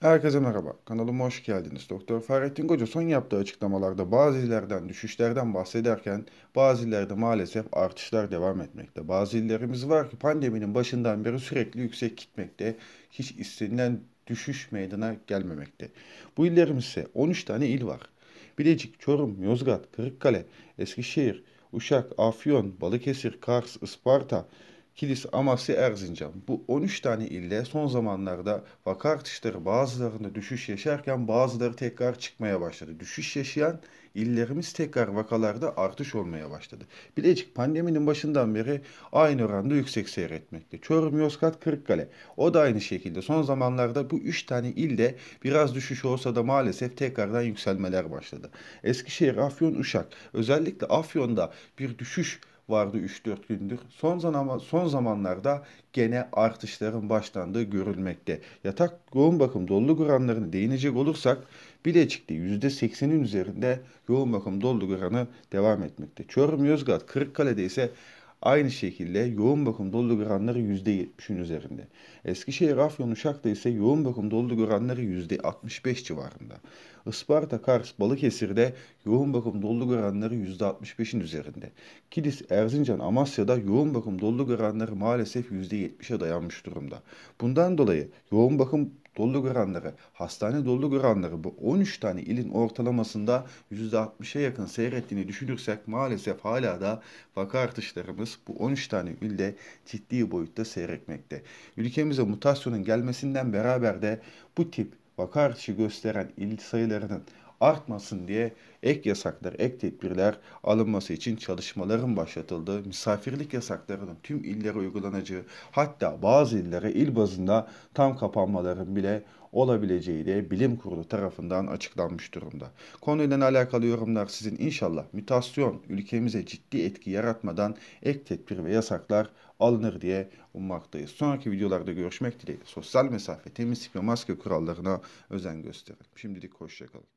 Herkese merhaba, kanalıma hoş geldiniz. Doktor Fahrettin Koca son yaptığı açıklamalarda bazı illerden düşüşlerden bahsederken bazı illerde maalesef artışlar devam etmekte. Bazı illerimiz var ki pandeminin başından beri sürekli yüksek gitmekte, hiç istenilen düşüş meydana gelmemekte. Bu illerimiz ise 13 tane il var. Bilecik, Çorum, Yozgat, Kırıkkale, Eskişehir, Uşak, Afyon, Balıkesir, Kars, Isparta, Kilis, Amasya, Erzincan. Bu 13 tane ilde son zamanlarda vaka artışları bazılarında düşüş yaşarken bazıları tekrar çıkmaya başladı. Düşüş yaşayan illerimiz tekrar vakalarda artış olmaya başladı. Bilecik pandeminin başından beri aynı oranda yüksek seyretmekte. Çorum, Yozgat, Kırıkkale. O da aynı şekilde son zamanlarda bu 3 tane ilde biraz düşüş olsa da maalesef tekrardan yükselmeler başladı. Eskişehir, Afyon, Uşak. Özellikle Afyon'da bir düşüş vardı 3-4 gündür. Son, zaman, son zamanlarda gene artışların başlandığı görülmekte. Yatak yoğun bakım doluluk oranlarını değinecek olursak Bilecik'te %80'in üzerinde yoğun bakım doluluk oranı devam etmekte. Çorum Yozgat Kırıkkale'de ise Aynı şekilde yoğun bakım doluluk oranları %70'in üzerinde. Eskişehir, Afyon, Uşak'ta ise yoğun bakım doluluk oranları %65 civarında. Isparta, Kars, Balıkesir'de yoğun bakım doluluk oranları %65'in üzerinde. Kilis, Erzincan, Amasya'da yoğun bakım doluluk oranları maalesef %70'e dayanmış durumda. Bundan dolayı yoğun bakım doluluk oranları, hastane doluluk oranları bu 13 tane ilin ortalamasında %60'a yakın seyrettiğini düşünürsek maalesef hala da vaka artışlarımız bu 13 tane ilde ciddi boyutta seyretmekte. Ülkemize mutasyonun gelmesinden beraber de bu tip vaka artışı gösteren il sayılarının artmasın diye ek yasaklar, ek tedbirler alınması için çalışmaların başlatıldığı, misafirlik yasaklarının tüm illere uygulanacağı, hatta bazı illere il bazında tam kapanmaların bile olabileceği de bilim kurulu tarafından açıklanmış durumda. Konuyla alakalı yorumlar sizin inşallah mutasyon ülkemize ciddi etki yaratmadan ek tedbir ve yasaklar alınır diye ummaktayız. Sonraki videolarda görüşmek dileğiyle sosyal mesafe, temizlik ve maske kurallarına özen gösterin. Şimdilik hoşçakalın.